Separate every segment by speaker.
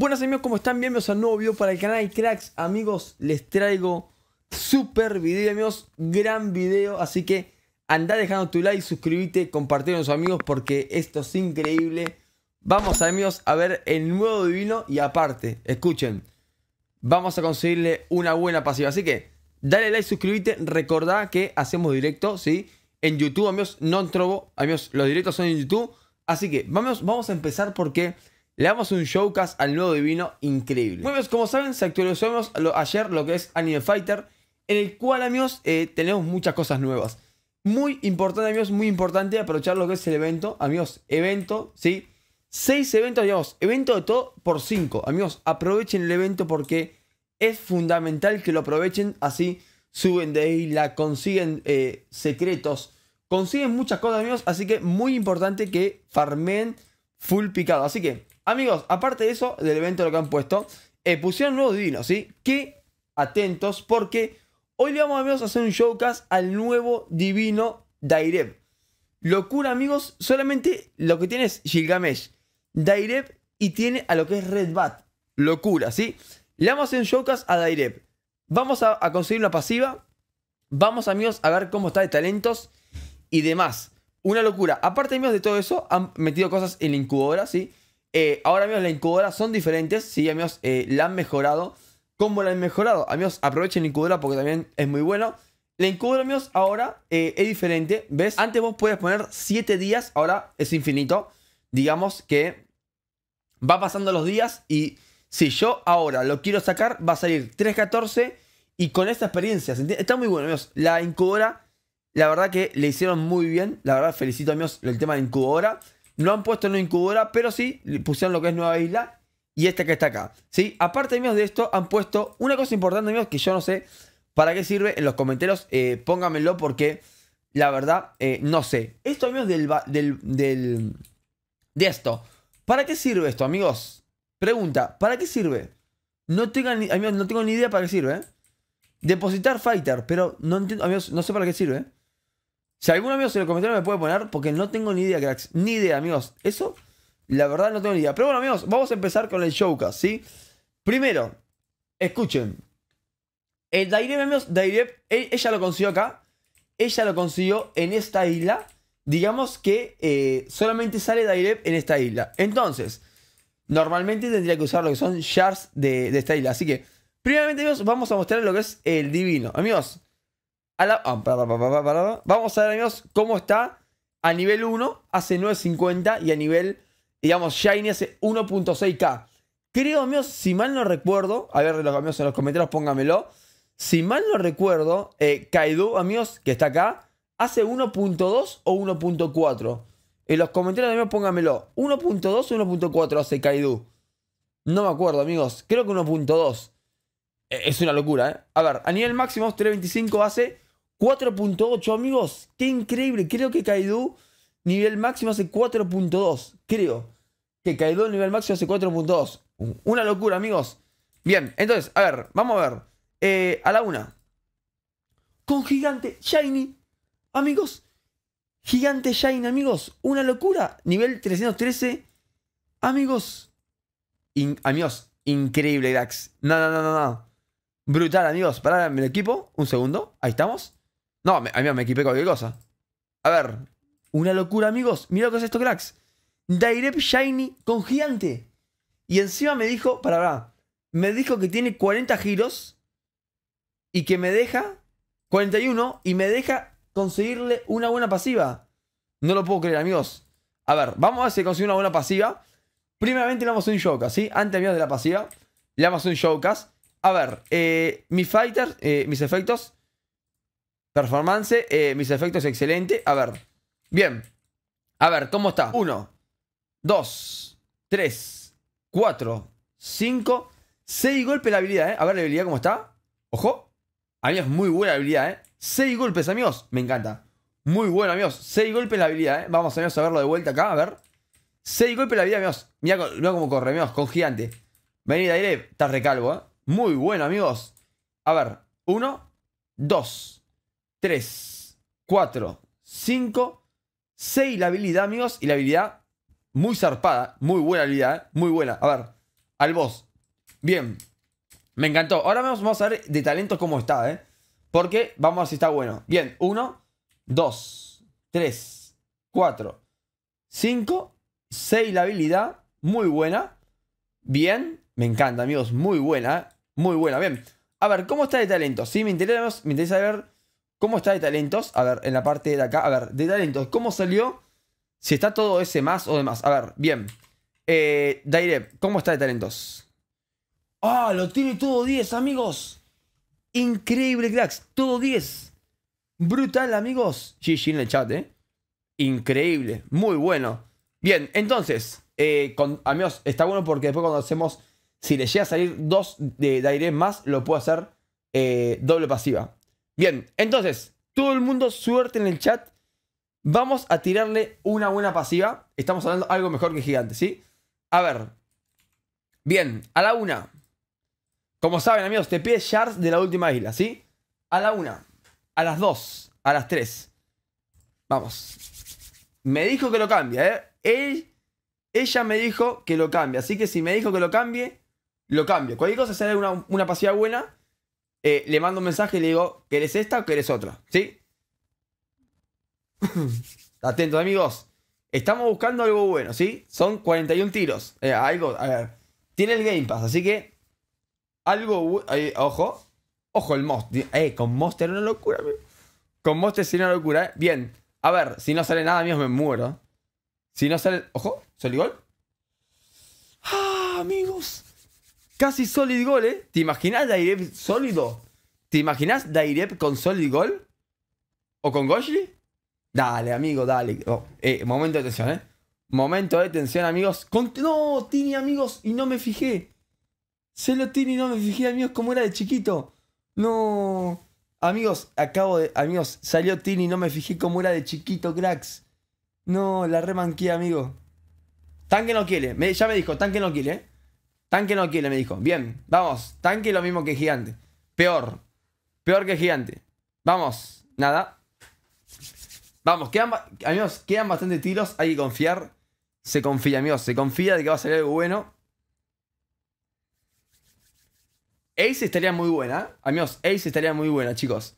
Speaker 1: Buenas amigos, ¿cómo están? Bienvenidos a un nuevo video para el canal Cracks. Amigos, les traigo super video, amigos. Gran video, así que anda dejando tu like, suscríbete, compartir con tus amigos porque esto es increíble. Vamos amigos a ver el nuevo divino y aparte, escuchen, vamos a conseguirle una buena pasiva. Así que dale like, suscríbete, recordá que hacemos directo, ¿sí? En YouTube, amigos, no en trobo, amigos, los directos son en YouTube. Así que vamos, vamos a empezar porque... Le damos un showcast al nuevo divino increíble. Muy bien, como saben, se actualizamos ayer lo que es Anime Fighter, en el cual, amigos, eh, tenemos muchas cosas nuevas. Muy importante, amigos, muy importante aprovechar lo que es el evento. Amigos, evento, ¿sí? Seis eventos, digamos, evento de todo por cinco. Amigos, aprovechen el evento porque es fundamental que lo aprovechen. Así suben de la consiguen eh, secretos, consiguen muchas cosas, amigos. Así que muy importante que farmen full picado. Así que Amigos, aparte de eso, del evento lo que han puesto, eh, pusieron nuevo divino, ¿sí? Que atentos porque hoy le vamos amigos a hacer un showcast al nuevo divino Daireb. Locura amigos, solamente lo que tiene es Gilgamesh, Daireb y tiene a lo que es Red Bat. Locura, ¿sí? Le vamos a hacer un showcast a Daireb. Vamos a, a conseguir una pasiva. Vamos amigos a ver cómo está de talentos y demás. Una locura. Aparte amigos de todo eso, han metido cosas en la incubadora, ¿sí? Eh, ahora, amigos, la incubadora son diferentes. Sí, amigos, eh, la han mejorado. ¿Cómo la han mejorado? Amigos, aprovechen la incubadora porque también es muy bueno. La incubadora, amigos, ahora eh, es diferente. ¿Ves? Antes vos podías poner 7 días, ahora es infinito. Digamos que va pasando los días y si yo ahora lo quiero sacar, va a salir 3.14 y con esta experiencia. Está muy bueno, amigos. La incubadora, la verdad que le hicieron muy bien. La verdad, felicito, amigos, el tema de incubadora. No han puesto una incubadora, pero sí pusieron lo que es Nueva Isla y esta que está acá. ¿sí? Aparte, amigos, de esto han puesto una cosa importante, amigos, que yo no sé para qué sirve. En los comentarios póngamelo eh, pónganmelo porque la verdad eh, no sé. Esto, amigos, del, del, del, de esto. ¿Para qué sirve esto, amigos? Pregunta, ¿para qué sirve? No tengo ni, amigos, no tengo ni idea para qué sirve. ¿eh? Depositar Fighter, pero no entiendo, amigos, no sé para qué sirve. ¿eh? Si algún amigo se lo comentarios me puede poner, porque no tengo ni idea, cracks. Ni idea, amigos. Eso, la verdad, no tengo ni idea. Pero bueno, amigos, vamos a empezar con el showcast, ¿sí? Primero, escuchen. El Dairep, amigos, Dairep, ella lo consiguió acá. Ella lo consiguió en esta isla. Digamos que eh, solamente sale Dairep en esta isla. Entonces, normalmente tendría que usar lo que son shards de, de esta isla. Así que, primeramente, amigos, vamos a mostrar lo que es el divino. Amigos, Ah, Vamos a ver, amigos, cómo está a nivel 1 hace 9.50 y a nivel, digamos, Shiny hace 1.6K. Creo, amigos, si mal no recuerdo, a ver, los amigos en los comentarios póngamelo. Si mal no recuerdo, eh, Kaido, amigos, que está acá, hace 1.2 o 1.4. En los comentarios, amigos, póngamelo. 1.2 o 1.4 hace Kaido. No me acuerdo, amigos. Creo que 1.2. E, es una locura, ¿eh? A ver, a nivel máximo, 325 hace 4.8, amigos. Qué increíble. Creo que Kaidu nivel máximo hace 4.2. Creo que Kaidu nivel máximo hace 4.2. Una locura, amigos. Bien, entonces, a ver, vamos a ver. Eh, a la una. Con gigante Shiny. Amigos. Gigante Shiny, amigos. Una locura. Nivel 313. Amigos. amigos. Increíble, Dax. No, no, no, no, Brutal, amigos. Pará, el equipo. Un segundo. Ahí estamos. No, a mí me equipé cualquier cosa. A ver, una locura, amigos. Mira lo que es esto, cracks. Direp Shiny con gigante. Y encima me dijo, para pará. me dijo que tiene 40 giros y que me deja 41 y me deja conseguirle una buena pasiva. No lo puedo creer, amigos. A ver, vamos a ver si consigo una buena pasiva. Primeramente le vamos a un showcast, ¿sí? Antes de la pasiva, le vamos un showcase A ver, eh, mis fighters, eh, mis efectos. Performance, eh, mis efectos excelente. A ver. Bien. A ver, ¿cómo está? uno 2, 3, 4, 5, seis golpes la habilidad, ¿eh? A ver la habilidad, ¿cómo está? Ojo. Amigos, muy buena habilidad, ¿eh? 6 golpes, amigos. Me encanta. Muy bueno, amigos. seis golpes la habilidad, ¿eh? Vamos, amigos, a verlo de vuelta acá, a ver. seis golpes la habilidad, amigos. Mira cómo corre, amigos, con gigante. Venida aire, está recalvo, ¿eh? Muy bueno, amigos. A ver, uno 2, 3, 4, 5, 6 la habilidad, amigos. Y la habilidad muy zarpada. Muy buena habilidad, ¿eh? Muy buena. A ver, al boss. Bien. Me encantó. Ahora vamos a ver de talento cómo está, ¿eh? Porque vamos a ver si está bueno. Bien, 1, 2, 3, 4, 5, 6 la habilidad. Muy buena. Bien. Me encanta, amigos. Muy buena, ¿eh? Muy buena. Bien. A ver, ¿cómo está de talento? Sí, me interesa, me interesa ver ¿Cómo está de talentos? A ver, en la parte de acá. A ver, de talentos, ¿cómo salió? Si está todo ese más o demás. A ver, bien. Eh, Daire, ¿cómo está de talentos? ¡Ah! Lo tiene todo 10, amigos. Increíble, cracks. Todo 10. Brutal, amigos. GG en el chat, ¿eh? Increíble. Muy bueno. Bien, entonces, eh, amigos, está bueno porque después cuando hacemos, si le llega a salir dos de Daire más, lo puedo hacer eh, doble pasiva. Bien, entonces, todo el mundo, suerte en el chat. Vamos a tirarle una buena pasiva. Estamos hablando algo mejor que gigante, ¿sí? A ver. Bien, a la una. Como saben, amigos, te pide shards de la última isla, ¿sí? A la una. A las dos. A las tres. Vamos. Me dijo que lo cambia, ¿eh? Él, ella me dijo que lo cambia. Así que si me dijo que lo cambie, lo cambio. Cualquier cosa será una, una pasiva buena. Eh, le mando un mensaje y le digo, ¿querés esta o querés otra? ¿Sí? Atentos, amigos. Estamos buscando algo bueno, ¿sí? Son 41 tiros. Eh, algo, a ver. Tiene el Game Pass, así que. Algo. Eh, ojo. Ojo, el Most. Eh, con Most era una locura, Con Most era una locura, eh. Bien. A ver, si no sale nada, amigos, me muero. Si no sale. Ojo, ¿sale gol? ¡Ah, amigos! Casi solid goal, ¿eh? ¿Te imaginas Dairep sólido? ¿Te imaginas Dairep con solid goal? ¿O con Goshi? Dale, amigo, dale. Oh, eh, momento de tensión, ¿eh? Momento de tensión, amigos. No, Tini, amigos, y no me fijé. Se lo Tini, no me fijé, amigos, como era de chiquito. No. Amigos, acabo de. Amigos, salió Tini, no me fijé cómo era de chiquito, cracks. No, la remanqué, amigo. Tanque no quiere. ya me dijo, tanque no quiere. ¿eh? Tanque no quiere, me dijo. Bien, vamos. Tanque lo mismo que gigante. Peor. Peor que gigante. Vamos. Nada. Vamos, quedan, amigos, quedan bastantes tiros. Hay que confiar. Se confía, amigos. Se confía de que va a salir algo bueno. Ace estaría muy buena. ¿eh? Amigos, Ace estaría muy buena, chicos.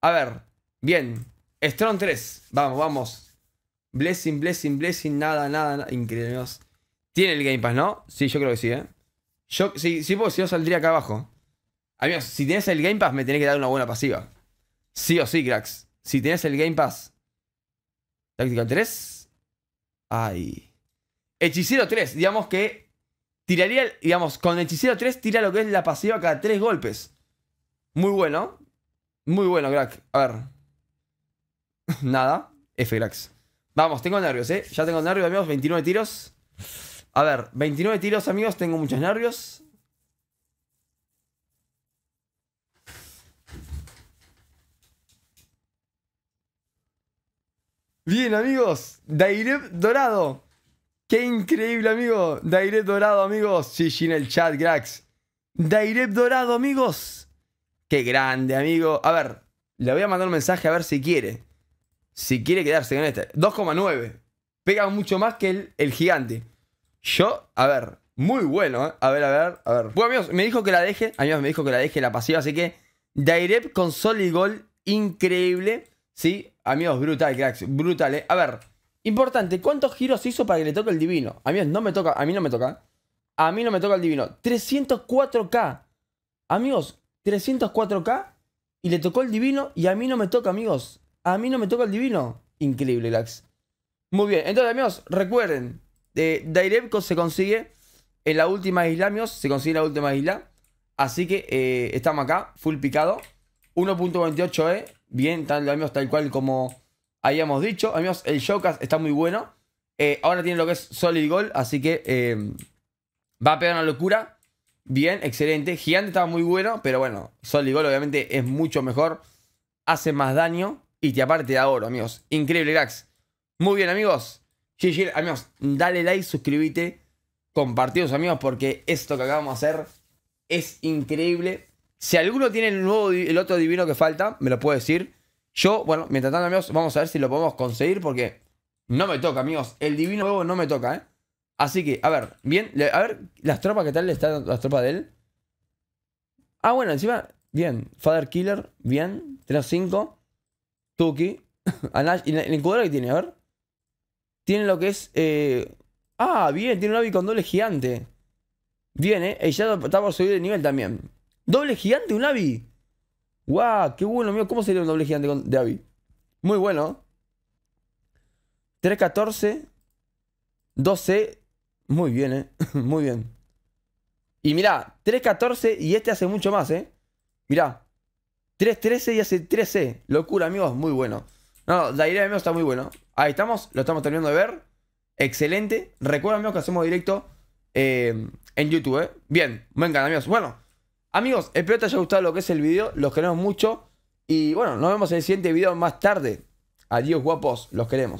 Speaker 1: A ver. Bien. Strong 3. Vamos, vamos. Blessing, blessing, blessing. Nada, nada, nada. Increíble, amigos. Tiene el Game Pass, ¿no? Sí, yo creo que sí, ¿eh? Yo, sí, si porque si yo saldría acá abajo. Amigos, si tienes el Game Pass, me tenés que dar una buena pasiva. Sí o sí, cracks. Si tienes el Game Pass. Tactical 3. Ay. Hechicero 3. Digamos que. Tiraría, digamos, con Hechicero 3 tira lo que es la pasiva cada 3 golpes. Muy bueno. Muy bueno, crack. A ver. Nada. F, cracks. Vamos, tengo nervios, eh. Ya tengo nervios, amigos. 29 tiros. A ver, 29 tiros, amigos. Tengo muchos nervios. Bien, amigos. Dairep Dorado. Qué increíble, amigo. Dairep Dorado, amigos. Sí, el chat, Grax, Dairep Dorado, amigos. Qué grande, amigo. A ver, le voy a mandar un mensaje a ver si quiere. Si quiere quedarse con este. 2,9. Pega mucho más que el, el gigante. Yo, a ver, muy bueno, ¿eh? A ver, a ver, a ver. Bueno, amigos, me dijo que la deje. Amigos, me dijo que la deje la pasiva, así que Direp con sol y gol, increíble. Sí, amigos, brutal, cracks, brutal, ¿eh? A ver, importante, ¿cuántos giros hizo para que le toque el divino? Amigos, no me toca, a mí no me toca. ¿eh? A mí no me toca el divino. 304k. Amigos, 304k y le tocó el divino y a mí no me toca, amigos. A mí no me toca el divino. Increíble, Lax. Muy bien, entonces amigos, recuerden, de se consigue en la última isla, amigos Se consigue la última isla. Así que eh, estamos acá, full picado. 1.28E. Eh. Bien, tal, amigos, tal cual como habíamos dicho. Amigos, el showcast está muy bueno. Eh, ahora tiene lo que es Solid Gold, así que va a pegar una locura. Bien, excelente. Gigante estaba muy bueno, pero bueno, Solid Gold obviamente es mucho mejor. Hace más daño y te aparte de oro, amigos. Increíble, Gax Muy bien, amigos amigos, dale like, suscríbete, compartidos, amigos, porque esto que acabamos de hacer es increíble. Si alguno tiene el, nuevo, el otro divino que falta, me lo puede decir. Yo, bueno, mientras tanto, amigos, vamos a ver si lo podemos conseguir porque no me toca, amigos. El divino nuevo no me toca, ¿eh? Así que, a ver, bien, a ver las tropas, ¿qué tal le están las tropas de él? Ah, bueno, encima, bien, Father Killer, bien, 3 5, Tuki, Anash, y el, incubador que tiene, a ver. Tiene lo que es... Eh, ah, bien, tiene un Abby con doble gigante. Bien, eh. Y ya está por subir de nivel también. ¿Doble gigante un Abby? ¡Guau! ¡Qué bueno, mío! ¿Cómo sería un doble gigante de Abby? Muy bueno. 3-14. 12. Muy bien, eh. Muy bien. Y mirá, 3-14 y este hace mucho más, eh. Mirá. 3-13 y hace 13. Locura, amigos. Muy bueno. No, idea de amigos, está muy bueno. Ahí estamos, lo estamos terminando de ver. Excelente. Recuerda, amigos, que hacemos directo eh, en YouTube. Eh. Bien, me encanta, amigos. Bueno, amigos, espero que te haya gustado lo que es el video. Los queremos mucho. Y bueno, nos vemos en el siguiente video más tarde. Adiós, guapos. Los queremos.